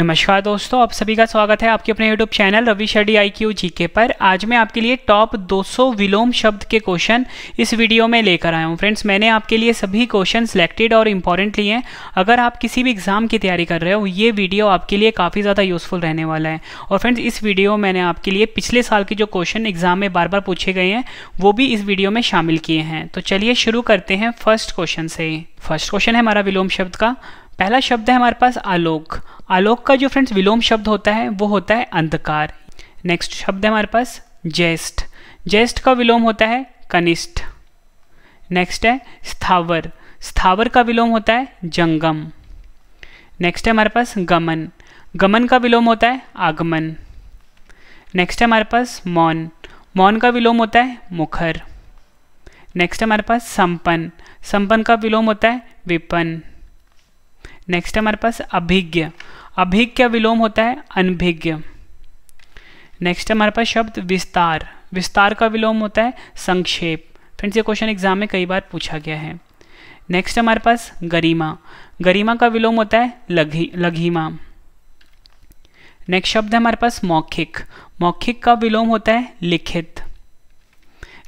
नमस्कार दोस्तों आप सभी का स्वागत है आपके अपने YouTube channel Ravi study I Q G K पर आज मैं आपके लिए टॉप 200 विलोम शब्द के क्वेश्चन इस वीडियो में लेकर आया हूँ फ्रेंड्स मैंने आपके लिए सभी क्वेश्चन सिलेक्टेड और इंपॉर्टेंट लिए हैं अगर आप किसी भी एग्जाम की तैयारी कर रहे हो ये वीडियो आपके लिए काफ़ी ज़्यादा यूज़फुल रहने वाला है और फ्रेंड्स इस वीडियो मैंने आपके लिए पिछले साल के जो क्वेश्चन एग्जाम में बार बार पूछे गए हैं वो भी इस वीडियो में शामिल किए हैं तो चलिए शुरू करते हैं फर्स्ट क्वेश्चन से फर्स्ट क्वेश्चन है हमारा विलोम शब्द का पहला शब्द है हमारे पास आलोक आलोक का जो फ्रेंड्स विलोम शब्द होता है वो होता है अंधकार नेक्स्ट शब्द है हमारे पास ज्येष्ठ ज्येष्ठ का विलोम होता है कनिष्ठ नेक्स्ट है स्थावर स्थावर का विलोम होता है जंगम नेक्स्ट है हमारे पास गमन गमन का विलोम होता है आगमन नेक्स्ट है हमारे पास मौन मौन का विलोम होता है मुखर नेक्स्ट है हमारे पास संपन्न संपन्न का विलोम होता है विपन्न नेक्स्ट हमारे पास अभिज्ञ अभिज्ञ विलोम होता है अनभिज्ञ नेक्स्ट हमारे पास शब्द विस्तार विस्तार का विलोम होता है संक्षेप फ्रेंड्स ये क्वेश्चन एग्जाम में कई बार पूछा गया है नेक्स्ट हमारे पास गरिमा गरिमा का विलोम होता है लघी लघीमा नेक्स्ट शब्द है हमारे पास मौखिक मौखिक का विलोम होता है लिखित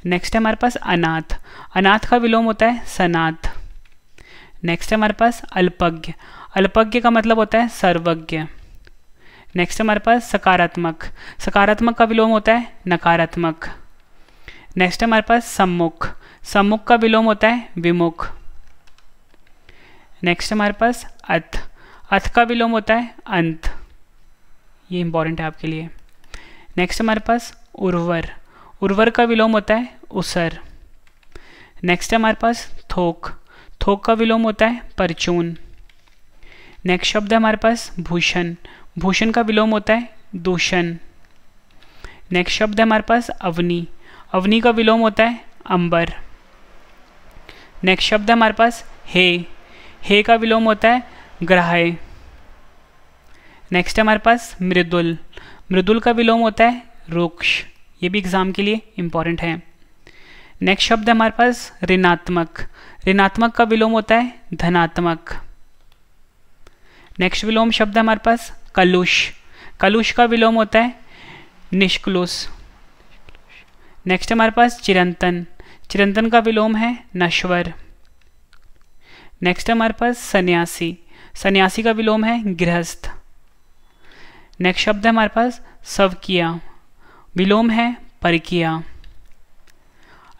नेक्स्ट है हमारे पास अनाथ अनाथ का विलोम होता है सनाथ नेक्स्ट है हमारे पास अल्पज्ञ अल्पज्ञ का मतलब होता है सर्वज्ञ नेक्स्ट हमारे पास सकारात्मक सकारात्मक का विलोम होता है नकारात्मक नेक्स्ट हमारे पास सम्मुख सम्मुख का विलोम होता है विमुख नेक्स्ट हमारे पास अथ अथ का विलोम होता है अंत ये इंपॉर्टेंट है आपके लिए नेक्स्ट हमारे पास उर्वर उर्वर का विलोम होता है उसर नेक्स्ट हमारे पास थोक थोक का विलोम होता है परचून नेक्स्ट शब्द है हमारे पास भूषण भूषण का विलोम होता है दूषण नेक्स्ट शब्द है हमारे पास अवनि अवनि का विलोम होता है अंबर नेक्स्ट शब्द है हमारे पास हे हे का विलोम होता है ग्राह नेक्स्ट है हमारे पास मृदुल मृदुल का विलोम होता है रुक्ष ये भी एग्ज़ाम के लिए इंपॉर्टेंट है नेक्स्ट शब्द है हमारे पास ऋणात्मक ऋणात्मक का विलोम होता है धनात्मक नेक्स्ट विलोम शब्द है हमारे पास कलुष कलुष का विलोम होता है निष्कलुष नेक्स्ट हमारे पास चिरंतन चिरंतन का विलोम है नश्वर नेक्स्ट हमारे पास सन्यासी सन्यासी का विलोम है गृहस्थ नेक्स्ट शब्द है हमारे पास स्वकिया विलोम है परकिया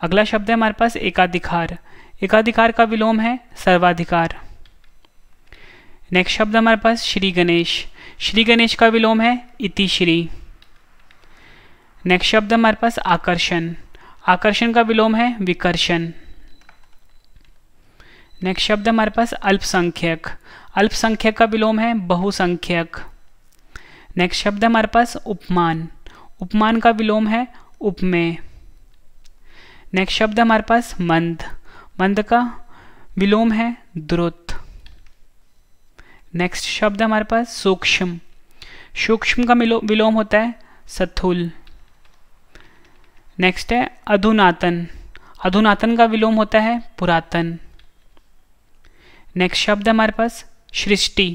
अगला शब्द है हमारे पास एकाधिकार एकाधिकार का विलोम है सर्वाधिकार नेक्स्ट शब्द हमारे पास श्री गणेश श्री गणेश का विलोम है इति श्री नेक्स्ट शब्द हमारे पास आकर्षण आकर्षण का विलोम है विकर्षण नेक्स्ट शब्द हमारे पास अल्पसंख्यक अल्पसंख्यक का विलोम है बहुसंख्यक नेक्स्ट शब्द हमारे पास उपमान उपमान का विलोम है उपमेय नेक्स्ट शब्द हमारे पास मंद मंद का विलोम है द्रुत नेक्स्ट शब्द हमारे पास सूक्ष्म सूक्ष्म का विलोम होता है सथुल नेक्स्ट है अधुनातन अधुनातन का विलोम होता है पुरातन नेक्स्ट शब्द हमारे पास सृष्टि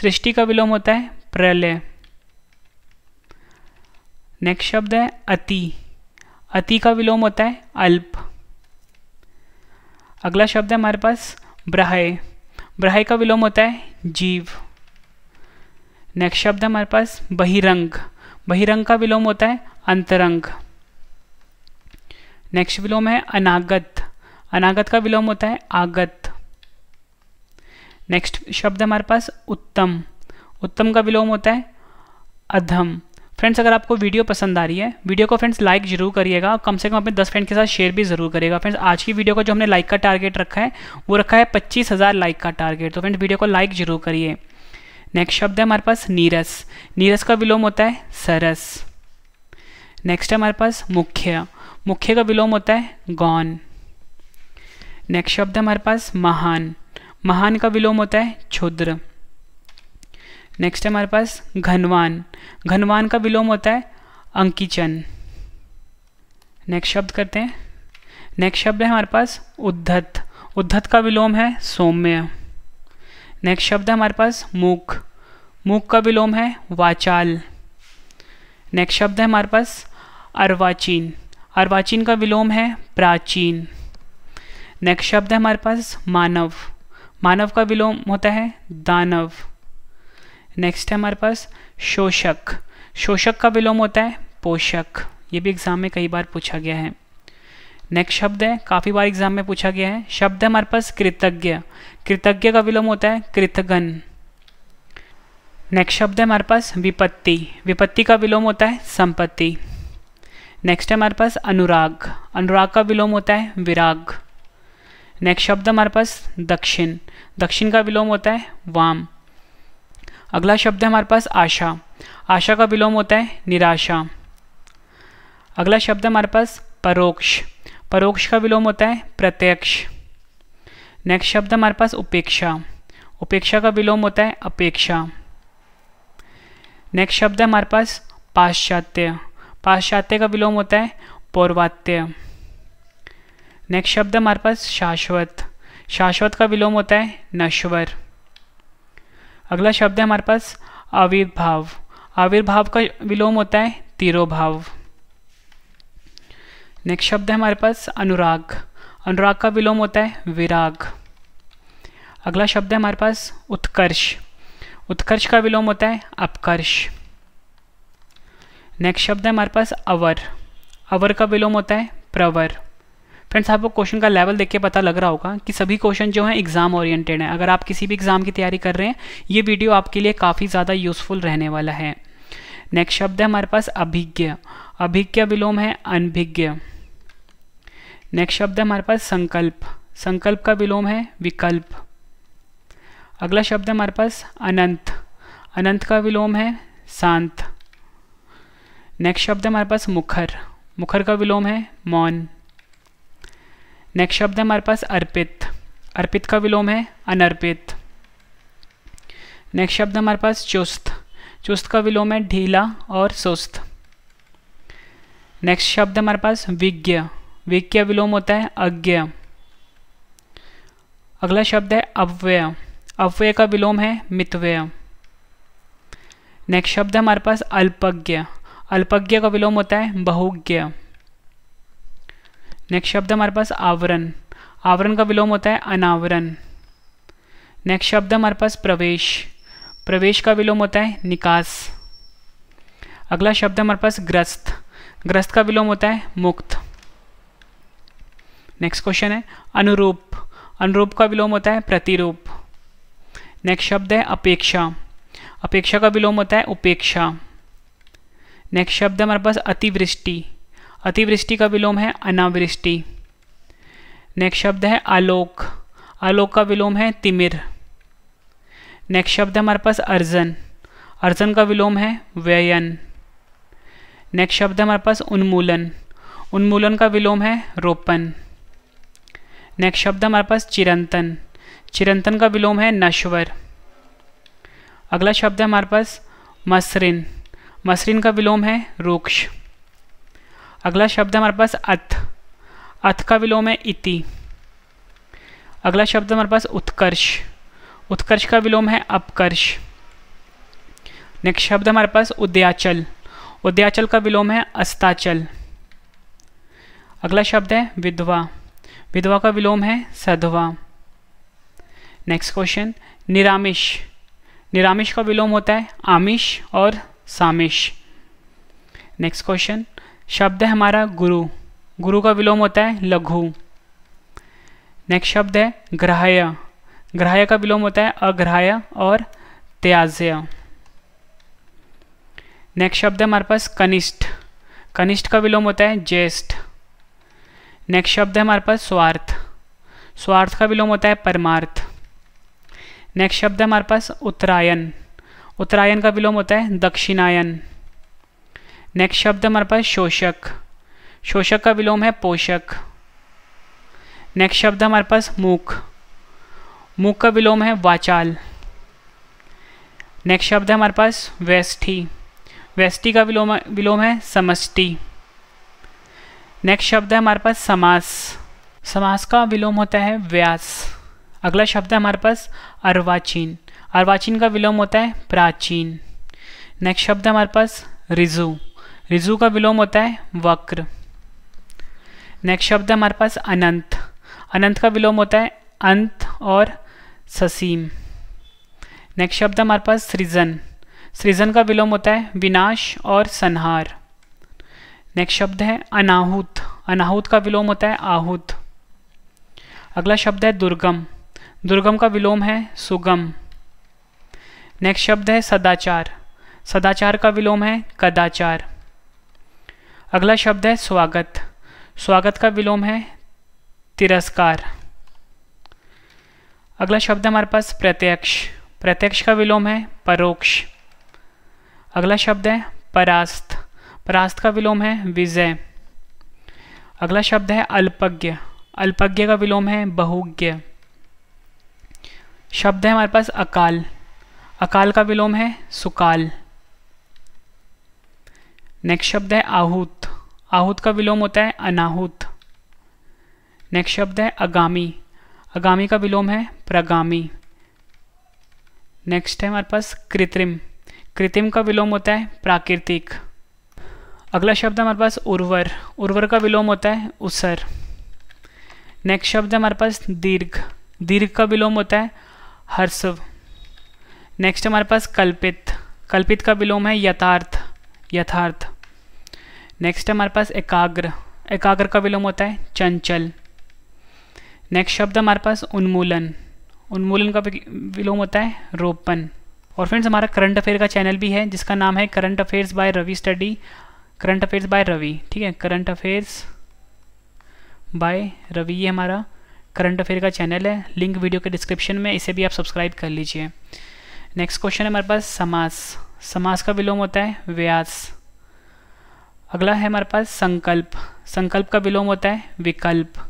सृष्टि का विलोम होता है प्रलय नेक्स्ट शब्द है अति अति का विलोम होता है अल्प अगला शब्द है हमारे पास ब्रहाय ब्रहाय का विलोम होता है जीव नेक्स्ट शब्द है हमारे पास बहिरंग बहिरंग का विलोम होता है अंतरंग नेक्स्ट विलोम है अनागत अनागत का विलोम होता है आगत नेक्स्ट शब्द हमारे पास उत्तम उत्तम का विलोम होता है अधम फ्रेंड्स अगर आपको वीडियो पसंद आ रही है वीडियो को फ्रेंड्स लाइक जरूर करिएगा कम से कम अपने दस फ्रेंड के साथ शेयर भी जरूर करिएगा फ्रेंड्स आज की वीडियो का जो हमने लाइक का टारगेट रखा है वो रखा है पच्चीस हज़ार लाइक का टारगेट तो फ्रेंड्स वीडियो को लाइक जरूर करिए नेक्स्ट शब्द है हमारे पास नीरस नीरस का विलोम होता है सरस नेक्स्ट है हमारे पास मुख्य मुख्य का विलोम होता है गौन नेक्स्ट शब्द है हमारे पास महान महान का विलोम होता है क्षुद्र नेक्स्ट है हमारे पास घनवान घनवान का विलोम होता है अंकिचन नेक्स्ट शब्द करते हैं नेक्स्ट शब्द है हमारे पास उद्धत उद्धत का विलोम है सौम्य नेक्स्ट शब्द है हमारे पास मुख मुख का विलोम है वाचाल नेक्स्ट शब्द है हमारे पास अर्वाचीन अर्वाचीन का विलोम है प्राचीन नेक्स्ट शब्द है हमारे पास मानव मानव का विलोम होता है दानव नेक्स्ट है हमारे पास शोषक शोषक का विलोम होता है पोषक ये भी एग्जाम में कई बार पूछा गया है नेक्स्ट शब्द है काफ़ी बार एग्जाम में पूछा गया है शब्द है हमारे पास कृतज्ञ कृतज्ञ का विलोम होता है कृतघन नेक्स्ट शब्द है हमारे पास विपत्ति विपत्ति का विलोम होता है संपत्ति नेक्स्ट है हमारे पास अनुराग अनुराग का विलोम होता है विराग नेक्स्ट शब्द हमारे पास दक्षिण दक्षिण का विलोम होता है वाम अगला शब्द है हमारे पास आशा आशा का विलोम होता है निराशा अगला शब्द है हमारे पास परोक्ष परोक्ष का विलोम होता है प्रत्यक्ष नेक्स्ट शब्द हमारे पास उपेक्षा उपेक्षा का विलोम होता है अपेक्षा नेक्स्ट शब्द है हमारे पास पाश्चात्य पाश्चात्य का विलोम होता है पौर्वात्य नेक्स्ट शब्द हमारे पास शाश्वत शाश्वत का विलोम होता है नश्वर अगला शब्द है हमारे पास आविर्भाव आविर्भाव का विलोम होता है तिरोभाव नेक्स्ट शब्द है हमारे पास अनुराग अनुराग का विलोम होता है विराग अगला शब्द है हमारे पास उत्कर्ष उत्कर्ष का विलोम होता है अपकर्ष नेक्स्ट शब्द है हमारे पास अवर अवर का विलोम होता है प्रवर फ्रेंड्स आपको क्वेश्चन का लेवल देख के पता लग रहा होगा कि सभी क्वेश्चन जो हैं एग्जाम ओरिएंटेड हैं अगर आप किसी भी एग्जाम की तैयारी कर रहे हैं ये वीडियो आपके लिए काफ़ी ज़्यादा यूजफुल रहने वाला है नेक्स्ट शब्द है हमारे पास अभिज्ञ अभिज्ञ विलोम है अनभिज्ञ नेक्स्ट शब्द है हमारे पास संकल्प संकल्प का विलोम है विकल्प अगला शब्द है हमारे पास अनंत अनंत का विलोम है शांत नेक्स्ट शब्द है हमारे पास मुखर मुखर का विलोम है मौन नेक्स्ट शब्द है हमारे पास अर्पित अर्पित का विलोम है अनर्पित नेक्स्ट शब्द हमारे पास चुस्त चुस्त का विलोम है ढीला और सुस्त नेक्स्ट शब्द हमारे पास विज्ञ विज्ञ विलोम होता है अज्ञ अगला शब्द है अव्यय अव्यय का विलोम है मितव्यय नेक्स्ट शब्द हमारे पास अल्पज्ञ अल्पज्ञ का विलोम होता है बहुज्ञ नेक्स्ट शब्द हमारे पास आवरण आवरण का विलोम होता है अनावरण नेक्स्ट शब्द हमारे पास प्रवेश प्रवेश का विलोम होता है निकास अगला शब्द हमारे पास ग्रस्त ग्रस्त का विलोम होता है मुक्त नेक्स्ट क्वेश्चन है अनुरूप अनुरूप का विलोम होता है प्रतिरूप नेक्स्ट शब्द है अपेक्षा अपेक्षा का विलोम होता है उपेक्षा नेक्स्ट शब्द हमारे पास अतिवृष्टि अतिवृष्टि का विलोम है अनावृष्टि नेक्स्ट शब्द है आलोक आलोक का विलोम है तिमिर नेक्स्ट शब्द है हमारे पास अर्जन अर्जन का विलोम है व्ययन नेक्स्ट शब्द है हमारे पास उन्मूलन उन्मूलन का विलोम है रोपन नेक्स्ट शब्द हमारे पास चिरंतन चिरंतन का विलोम है नश्वर अगला शब्द है हमारे पास मसरिन मसरिन का विलोम है रूक्ष अगला शब्द है हमारे पास अथ अथ का विलोम है इति अगला शब्द हमारे पास उत्कर्ष उत्कर्ष का विलोम है अपकर्ष नेक्स्ट शब्द हमारे पास उद्याचल उद्याचल का विलोम है अस्ताचल अगला शब्द है विधवा विधवा का विलोम है सधवा नेक्स्ट क्वेश्चन निरामिष निरामिष का विलोम होता है आमिष और सामिश नेक्स्ट क्वेश्चन शब्द है हमारा गुरु गुरु का विलोम होता है लघु नेक्स्ट शब्द है ग्राह्य ग्राह्य का विलोम होता है अग्राह्य और त्याज्य नेक्स्ट शब्द है हमारे पास कनिष्ठ कनिष्ठ का विलोम होता है ज्येष्ठ नेक्स्ट शब्द है हमारे पास स्वार्थ स्वार्थ का विलोम होता है परमार्थ नेक्स्ट शब्द है हमारे पास उत्तरायण उत्तरायण का विलोम होता है दक्षिणायन नेक्स्ट शब्द हमारे पास शोषक शोषक का विलोम है पोषक नेक्स्ट शब्द हमारे पास मुख मुख का विलोम है वाचाल नेक्स्ट शब्द है हमारे पास वेस्टी वैष्ठी का विलोम विलोम है समष्टि नेक्स्ट शब्द है हमारे पास समास समास का विलोम होता है व्यास अगला शब्द है हमारे पास अर्वाचीन अर्वाचीन का विलोम होता है प्राचीन नेक्स्ट शब्द है हमारे पास रिजू रिजु का विलोम होता है वक्र नेक्स्ट शब्द है हमारे पास अनंत अनंत का विलोम होता है अंत और ससीम नेक्स्ट शब्द हमारे पास सृजन सृजन का विलोम होता है विनाश और संहार नेक्स्ट शब्द है अनाहुत अनाहुत का विलोम होता है आहुत अगला शब्द है दुर्गम दुर्गम का विलोम है सुगम नेक्स्ट शब्द है सदाचार सदाचार का विलोम है कदाचार अगला शब्द है स्वागत स्वागत का विलोम है तिरस्कार अगला शब्द हमारे पास प्रत्यक्ष प्रत्यक्ष का विलोम है परोक्ष अगला शब्द है परास्त परास्त का विलोम है विजय अगला शब्द है अल्पज्ञ अल्पज्ञ का विलोम है बहुज्ञ शब्द है हमारे पास अकाल अकाल का विलोम है सुकाल नेक्स्ट शब्द है आहूत आहूत का विलोम होता है अनाहूत नेक्स्ट शब्द है अगामी आगामी का विलोम है प्रगामी नेक्स्ट है हमारे पास कृत्रिम कृत्रिम का विलोम होता है प्राकृतिक अगला शब्द हमारे पास उर्वर उर्वर का विलोम होता है उसर नेक्स्ट शब्द है हमारे पास दीर्घ दीर्घ का विलोम होता है हर्षव नेक्स्ट हमारे पास कल्पित कल्पित का विलोम है यथार्थ यथार्थ नेक्स्ट हमारे पास एकाग्र एकाग्र का विलोम होता है चंचल नेक्स्ट शब्द हमारे पास उन्मूलन उन्मूलन का विलोम होता है रोपन और फ्रेंड्स हमारा करंट अफेयर का चैनल भी है जिसका नाम है current affairs by Ravi study current affairs by Ravi ठीक है करंट अफेयर्स बाय रवि ये हमारा करंट अफेयर का चैनल है लिंक वीडियो के डिस्क्रिप्शन में इसे भी आप सब्सक्राइब कर लीजिए नेक्स्ट क्वेश्चन है हमारे पास समास समास का विलोम होता है व्यास अगला है हमारे पास संकल्प संकल्प का विलोम होता है विकल्प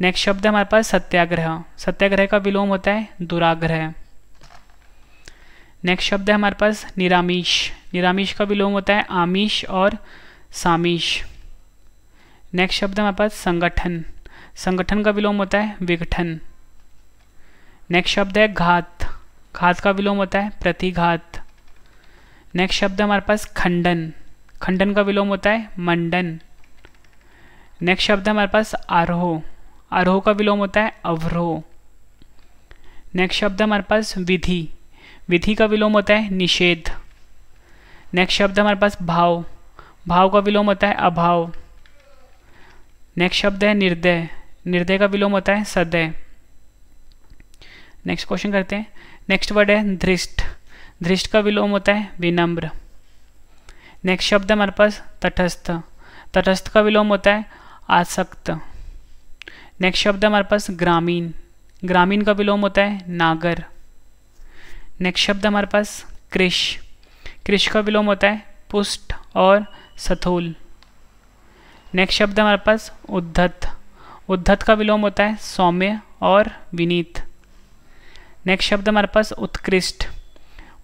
नेक्स्ट शब्द है हमारे पास सत्याग्रह सत्याग्रह का विलोम होता है दुराग्रह नेक्स्ट शब्द है हमारे पास निरामिश निरामिष का विलोम होता है आमिश और सामिश नेक्स्ट शब्द है हमारे पास संगठन संगठन का विलोम होता है विघटन नेक्स्ट शब्द है घात घात का विलोम होता है प्रतिघात नेक्स्ट शब्द हमारे पास खंडन खंडन का विलोम होता है मंडन नेक्स्ट शब्द हमारे पास आरोह आरोह का विलोम होता है अवरोह नेक्स्ट शब्द हमारे पास विधि विधि का विलोम होता है निषेध नेक्स्ट शब्द हमारे पास भाव भाव का विलोम होता है अभाव नेक्स्ट शब्द है निर्दय निर्दय का विलोम होता है सदय नेक्स्ट क्वेश्चन करते हैं नेक्स्ट वर्ड है धृष्ट दृष्ट का विलोम होता है विनम्र नेक्स्ट शब्द हमारे पास तटस्थ तटस्थ का विलोम होता है आसक्त नेक्स्ट शब्द हमारे पास ग्रामीण ग्रामीण का विलोम होता है नागर नेक्स्ट शब्द हमारे पास कृष कृष का विलोम होता है पुष्ट और सथूल नेक्स्ट शब्द हमारे पास उद्धत उद्धत का विलोम होता है सौम्य और विनीत नेक्स्ट शब्द हमारे पास उत्कृष्ट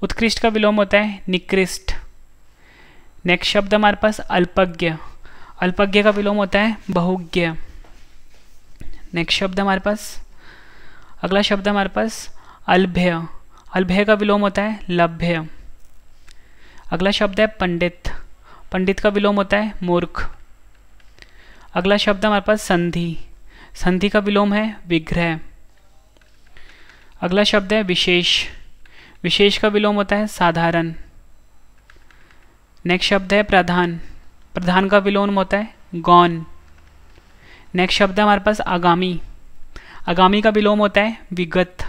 उत्कृष्ट का विलोम होता है निकृष्ट नेक्स्ट शब्द हमारे पास अल्पज्ञ अल्पज्ञ का विलोम होता है बहुज्ञ नेक्स्ट शब्द हमारे पास अगला शब्द हमारे पास अल्भ्य अल्भ्य का विलोम होता है लभ्य अगला शब्द है पंडित पंडित का विलोम होता है मूर्ख अगला शब्द हमारे पास संधि संधि का विलोम है विग्रह अगला शब्द है विशेष विशेष का विलोम होता है साधारण नेक्स्ट शब्द है प्रधान प्रधान का विलोम होता है गौन नेक्स्ट शब्द है हमारे पास आगामी आगामी का विलोम होता है विगत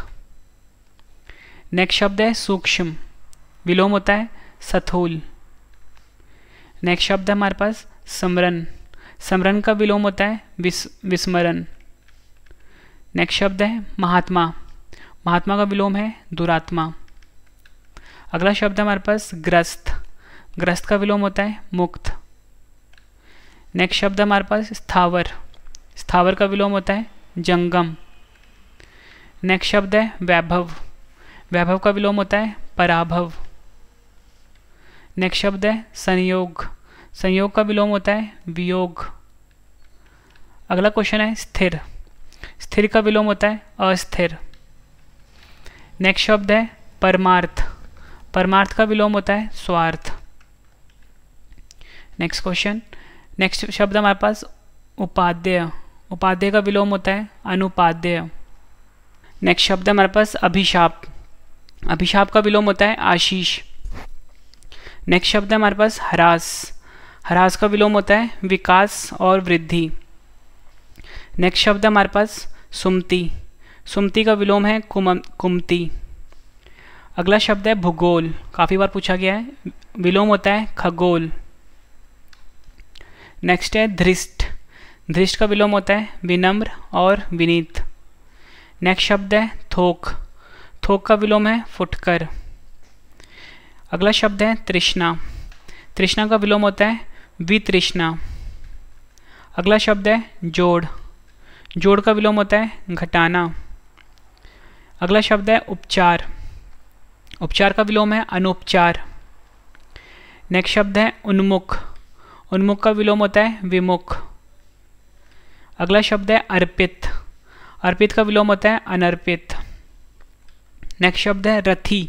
नेक्स्ट शब्द है सूक्ष्म विलोम होता है सथूल नेक्स्ट शब्द है हमारे पास समरण समरण का विलोम होता है विस विस्मरण नेक्स्ट शब्द है महात्मा महात्मा का विलोम है दुरात्मा अगला शब्द हमारे पास ग्रस्त ग्रस्त का विलोम होता है मुक्त नेक्स्ट शब्द हमारे पास स्थावर स्थावर का विलोम होता है जंगम नेक्स्ट शब्द है वैभव वैभव का विलोम होता है पराभव नेक्स्ट शब्द है संयोग संयोग का विलोम होता है वियोग अगला क्वेश्चन है स्थिर स्थिर का विलोम होता है अस्थिर नेक्स्ट शब्द है परमार्थ परमार्थ का विलोम होता है स्वार्थ नेक्स्ट क्वेश्चन नेक्स्ट शब्द हमारे पास उपाध्याय उपाध्याय का विलोम होता है अनुपाध्याय नेक्स्ट शब्द हमारे पास अभिशाप अभिशाप का विलोम होता है आशीष नेक्स्ट शब्द है हमारे पास हरास हरास का विलोम होता है विकास और वृद्धि नेक्स्ट शब्द हमारे पास सुमति सुमति का विलोम है कुम कुमती अगला शब्द है भूगोल काफ़ी बार पूछा गया है विलोम होता है खगोल नेक्स्ट है धृष्ट धृष्ट का विलोम होता है विनम्र और विनीत नेक्स्ट शब्द है थोक थोक का विलोम है फुटकर अगला शब्द है तृष्णा तृष्णा का विलोम होता है वितृष्णा अगला शब्द है जोड़ जोड़ का विलोम होता है घटाना अगला शब्द है उपचार उपचार का विलोम है अनुपचार नेक्स्ट शब्द है उन्मुख उन्मुख का विलोम होता है विमुख अगला शब्द है अर्पित अर्पित का विलोम होता है अनर्पित नेक्स्ट शब्द है रथी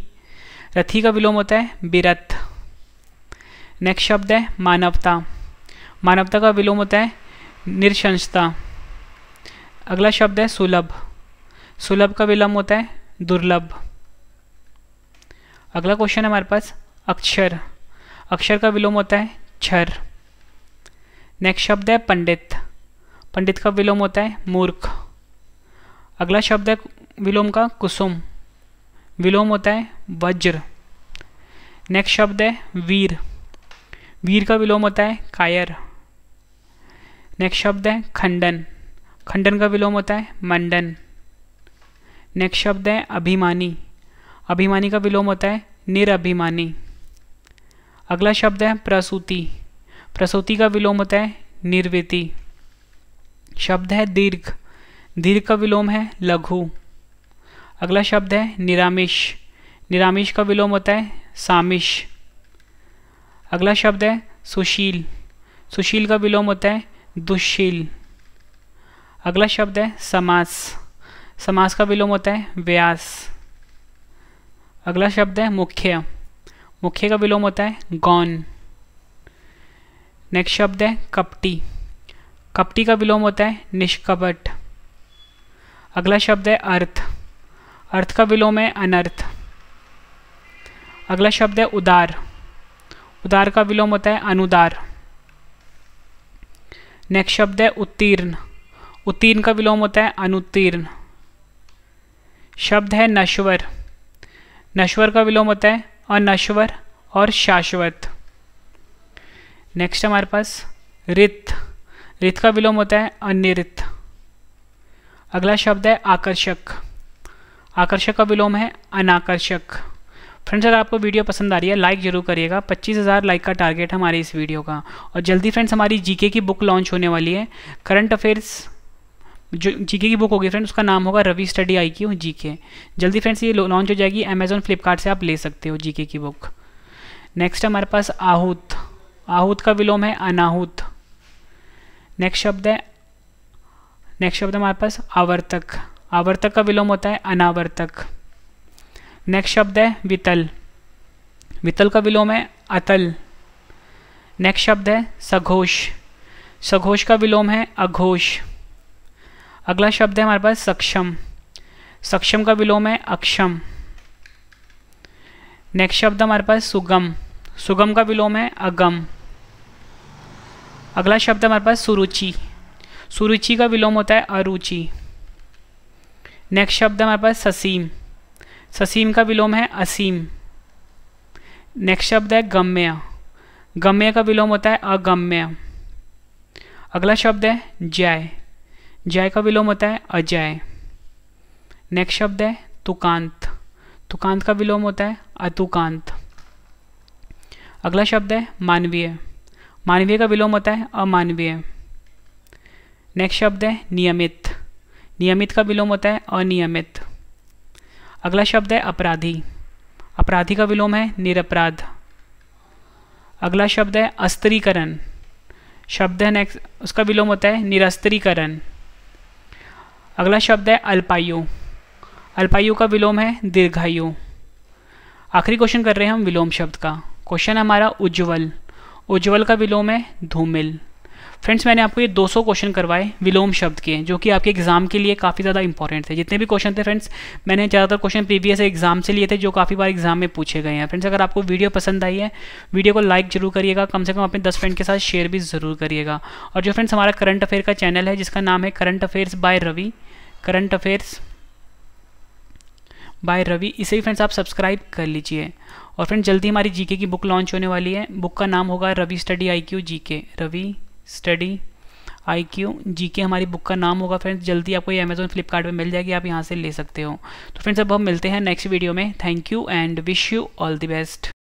रथी का विलोम होता है बिरथ नेक्स्ट शब्द है मानवता मानवता का विलोम होता है निरशंसता अगला शब्द है सुलभ सुलभ का विलोम होता है दुर्लभ अगला क्वेश्चन है हमारे पास अक्षर अक्षर का विलोम होता है छर नेक्स्ट शब्द है पंडित पंडित का विलोम होता है मूर्ख अगला शब्द है विलोम का कुसुम विलोम होता है वज्र नेक्स्ट शब्द है वीर वीर का विलोम होता है कायर नेक्स्ट शब्द है खंडन खंडन का विलोम होता है मंडन नेक्स्ट शब्द है अभिमानी अभिमानी का विलोम होता है निरअभिमानी अगला शब्द है प्रसूति प्रसूति का विलोम होता है निर्वृति शब्द है दीर्घ दीर्घ का विलोम है लघु अगला शब्द है निरामिष निरामिष का विलोम होता है सामिश अगला शब्द है सुशील सुशील का विलोम होता है दुशील अगला शब्द है समास समास का विलोम होता है व्यास अगला शब्द है मुख्य मुख्य का विलोम होता है गौन नेक्स्ट शब्द है कपटी कपटी का विलोम होता है निष्कपट अगला शब्द है अर्थ अर्थ का विलोम है अनर्थ अगला शब्द है उदार उदार का विलोम होता है अनुदार नेक्स्ट शब्द है उत्तीर्ण उत्तीर्ण का विलोम होता है अनुत्तीर्ण शब्द है नश्वर नश्वर का विलोम होता है अनश्वर और, और शाश्वत नेक्स्ट हमारे पास रित रित का विलोम होता है अनिरित अगला शब्द है आकर्षक आकर्षक का विलोम है अनाकर्षक फ्रेंड्स अगर आपको वीडियो पसंद आ रही है लाइक जरूर करिएगा 25,000 लाइक का टारगेट हमारे इस वीडियो का और जल्दी फ्रेंड्स हमारी जीके की बुक लॉन्च होने वाली है करंट अफेयर्स जो जीके की बुक होगी फ्रेंड उसका नाम होगा Ravi study I Q GK जल्दी फ्रेंड्स ये लॉन्च हो जाएगी अमेजोन फ्लिपकार्ट से आप ले सकते हो जीके की बुक नेक्स्ट हमारे पास आहूत आहूत का विलोम है अनाहूत नेक्स्ट शब्द है नेक्स्ट शब्द हमारे पास आवर्तक आवर्तक का विलोम होता है अनावर्तक नेक्स्ट शब्द है वितल वितल का विलोम है अतल नेक्स्ट शब्द है सघोष सघोष का विलोम है अघोष अगला शब्द है हमारे पास सक्षम सक्षम का विलोम है अक्षम नेक्स्ट शब्द हमारे पास सुगम सुगम का विलोम है अगम अगला शब्द हमारे पास सुरुचि सुरुचि का विलोम होता है अरुचि नेक्स्ट शब्द हमारे पास ससीम ससीम का विलोम है असीम नेक्स्ट शब्द है गम्य गम्य का विलोम होता है अगम्य अगला शब्द है जय जय का विलोम होता है अजय नेक्स्ट शब्द है तुकांत तुकांत का विलोम होता है अतुकांत अगला शब्द है मानवीय मानवीय का विलोम होता है अमानवीय नेक्स्ट शब्द है नियमित नियमित का विलोम होता है अनियमित अगला शब्द है अपराधी अपराधी का विलोम है निरपराध अगला शब्द है अस्त्रीकरण शब्द है नेक्स्ट उसका विलोम होता है निरस्त्रीकरण अगला शब्द है अल्पायु अल्पायु का विलोम है दीर्घायु आखिरी क्वेश्चन कर रहे हैं हम विलोम शब्द का क्वेश्चन हमारा उज्ज्वल उज्ज्वल का विलोम है धूमिल फ्रेंड्स मैंने आपको ये 200 क्वेश्चन करवाए विलोम शब्द के जो कि आपके एग्जाम के लिए काफ़ी ज़्यादा इंपॉर्टेंट थे जितने भी क्वेश्चन थे फ्रेंड्स मैंने ज़्यादातर क्वेश्चन प्रीवियस एग्जाम से लिए थे जो काफ़ी बार एग्जाम में पूछे गए हैं फ्रेंड्स अगर आपको वीडियो पसंद आई है वीडियो को लाइक जरूर करिएगा कम से कम अपने दस फ्रेंड के साथ शेयर भी ज़रूर करिएगा और जो फ्रेंड्स हमारा करंट अफेयर का चैनल है जिसका नाम है current affairs by Ravi current affairs by Ravi इसे भी फ्रेंड्स आप सब्सक्राइब कर लीजिए और फ्रेंड्स जल्दी हमारी जीके की बुक लॉन्च होने वाली है बुक का नाम होगा Ravi study IQ GK Ravi study I Q G K हमारी बुक का नाम होगा फ्रेंड्स जल्दी आपको ये अमेजोन फ्लिपकार्ट मिल जाएगी आप यहाँ से ले सकते हो तो फ्रेंड्स अब हम मिलते हैं नेक्स्ट वीडियो में thank you and wish you all the best